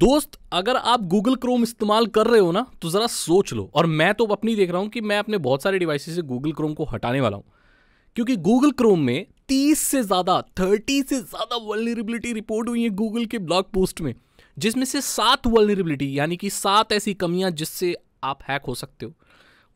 दोस्त अगर आप गूगल क्रोम इस्तेमाल कर रहे हो ना तो ज़रा सोच लो और मैं तो अपनी देख रहा हूं कि मैं अपने बहुत सारे डिवाइस से गूगल क्रोम को हटाने वाला हूं क्योंकि गूगल क्रोम में 30 से ज़्यादा 30 से ज़्यादा वर्लिबिलिटी रिपोर्ट हुई है गूगल के ब्लॉग पोस्ट में जिसमें से सात वर्लिबिलिटी यानी कि सात ऐसी कमियां जिससे आप हैक हो सकते हो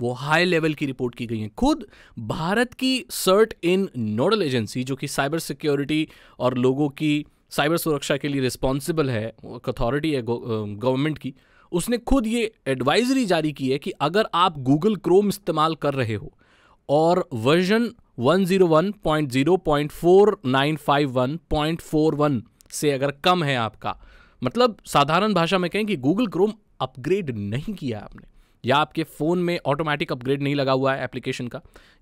वो हाई लेवल की रिपोर्ट की गई हैं खुद भारत की सर्ट इन नोडल एजेंसी जो कि साइबर सिक्योरिटी और लोगों की साइबर सुरक्षा के लिए रिस्पॉन्सिबल है अथॉरिटी है गवर्नमेंट की उसने खुद ये एडवाइजरी जारी की है कि अगर आप गूगल क्रोम इस्तेमाल कर रहे हो और वर्जन 101.0.4951.41 से अगर कम है आपका मतलब साधारण भाषा में कहें कि गूगल क्रोम अपग्रेड नहीं किया आपने या आपके फ़ोन में ऑटोमेटिक अपग्रेड नहीं लगा हुआ है एप्लीकेशन का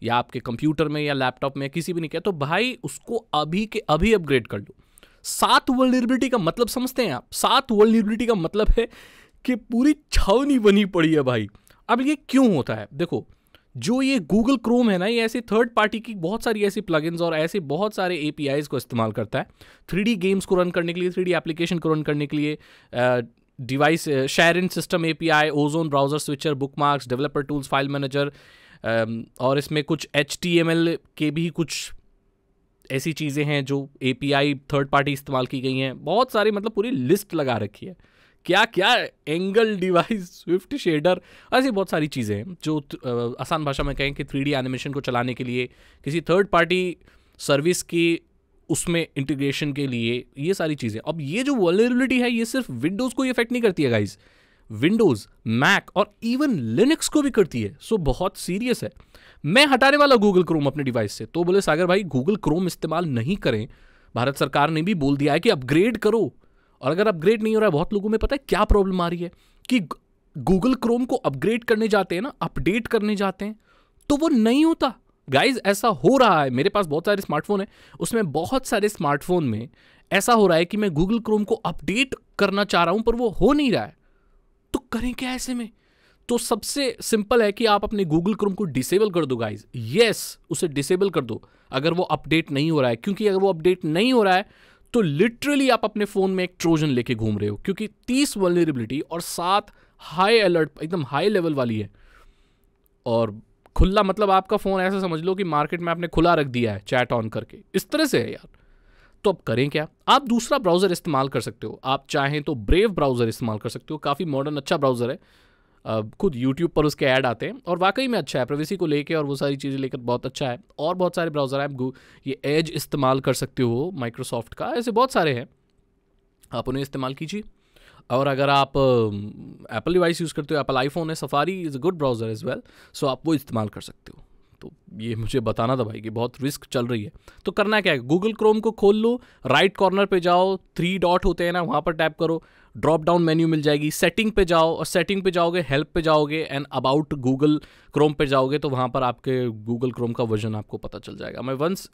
या आपके कंप्यूटर में या लैपटॉप में किसी भी नहीं किया तो भाई उसको अभी के अभी अपग्रेड कर लो सात वर्लिबिलिटी का मतलब समझते हैं आप सात वर्लिबिलिटी का मतलब है कि पूरी छावनी बनी पड़ी है भाई अब ये क्यों होता है देखो जो ये गूगल क्रोम है ना ये ऐसे थर्ड पार्टी की बहुत सारी ऐसी प्लगइन्स और ऐसे बहुत सारे ए को इस्तेमाल करता है थ्री गेम्स को रन करने के लिए थ्री एप्लीकेशन को रन करने के लिए device share in system a Ozone browser switcher bookmarks developer tools file manager और इसमें कुछ एच के भी कुछ ऐसी चीज़ें हैं जो ए थर्ड पार्टी इस्तेमाल की गई हैं बहुत सारी मतलब पूरी लिस्ट लगा रखी है क्या क्या एंगल डिवाइस स्विफ्ट शेडर ऐसी बहुत सारी चीज़ें हैं जो आसान भाषा में कहें कि थ्री एनिमेशन को चलाने के लिए किसी थर्ड पार्टी सर्विस की उसमें इंटीग्रेशन के लिए ये सारी चीज़ें अब ये जो वॉलेबिलिटी है ये सिर्फ विंडोज़ को ही इफेक्ट नहीं करती है गाइज़ विंडोज मैक और इवन लिनक्स को भी करती है सो बहुत सीरियस है मैं हटाने वाला गूगल क्रोम अपने डिवाइस से तो बोले सागर भाई गूगल क्रोम इस्तेमाल नहीं करें भारत सरकार ने भी बोल दिया है कि अपग्रेड करो और अगर अपग्रेड नहीं हो रहा है बहुत लोगों में पता है क्या प्रॉब्लम आ रही है कि गूगल क्रोम को अपग्रेड करने जाते हैं ना अपडेट करने जाते हैं तो वो नहीं होता गाइज ऐसा हो रहा है मेरे पास बहुत सारे स्मार्टफोन है उसमें बहुत सारे स्मार्टफोन में ऐसा हो रहा है कि मैं गूगल क्रोम को अपडेट करना चाह रहा हूँ पर वो हो नहीं रहा है करें क्या ऐसे में तो सबसे सिंपल है कि आप अपने गूगल क्रोम को डिसेबल कर दो गाइज यस उसे डिसेबल कर दो अगर वो अपडेट नहीं हो रहा है क्योंकि अगर वो अपडेट नहीं हो रहा है तो लिटरली आप अपने फ़ोन में एक ट्रोजन लेके घूम रहे हो क्योंकि तीस वर्नरेबिलिटी और सात हाई अलर्ट एकदम हाई लेवल वाली है और खुला मतलब आपका फ़ोन ऐसा समझ लो कि मार्केट में आपने खुला रख दिया है चैट ऑन करके इस तरह से है यार तो अब करें क्या आप दूसरा ब्राउज़र इस्तेमाल कर सकते हो आप चाहें तो ब्रेव ब्राउज़र इस्तेमाल कर सकते हो काफ़ी मॉडर्न अच्छा ब्राउज़र है खुद यूट्यूब पर उसके ऐड आते हैं और वाकई में अच्छा है प्रवेसी को लेके और वो सारी चीज़ें लेकर बहुत अच्छा है और बहुत सारे ब्राउज़र आप ये एज इस्तेमाल कर सकते हो माइक्रोसॉफ्ट का ऐसे बहुत सारे हैं आप उन्हें इस्तेमाल कीजिए और अगर आप एप्पल डिवाइस यूज़ करते हो एप्पल आईफोन है Safari is a good browser is well so आप वो इस्तेमाल कर सकते हो तो ये मुझे बताना था भाई कि बहुत रिस्क चल रही है तो करना क्या है गूगल क्रोम को खोल लो राइट कॉर्नर पे जाओ थ्री डॉट होते हैं ना वहाँ पर टैप करो ड्रॉप डाउन मेन्यू मिल जाएगी सेटिंग पे जाओ और सेटिंग पे जाओगे हेल्प पे जाओगे एंड अबाउट गूगल क्रोम पे जाओगे तो वहाँ पर आपके गूगल क्रोम का वर्जन आपको पता चल जाएगा मैं वंस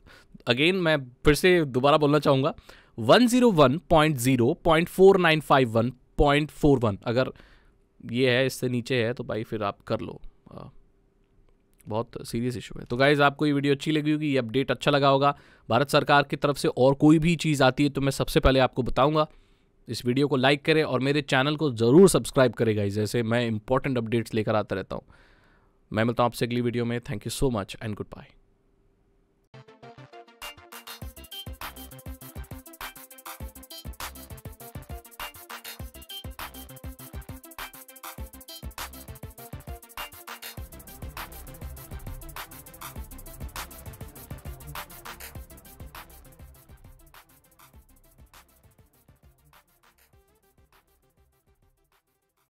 अगेन मैं फिर से दोबारा बोलना चाहूँगा one zero one point zero point four nine five one point four one अगर ये है इससे नीचे है तो भाई फिर आप कर लो हाँ। बहुत सीरियस इशू है तो गाइज़ आपको ये वीडियो अच्छी लगी होगी ये अपडेट अच्छा लगा होगा भारत सरकार की तरफ से और कोई भी चीज़ आती है तो मैं सबसे पहले आपको बताऊँगा इस वीडियो को लाइक करें और मेरे चैनल को ज़रूर सब्सक्राइब करें गाइज जैसे मैं इंपॉर्टेंट अपडेट्स लेकर आता रहता हूँ मैं मिलता हूँ आपसे अगली वीडियो में thank you so much and good bye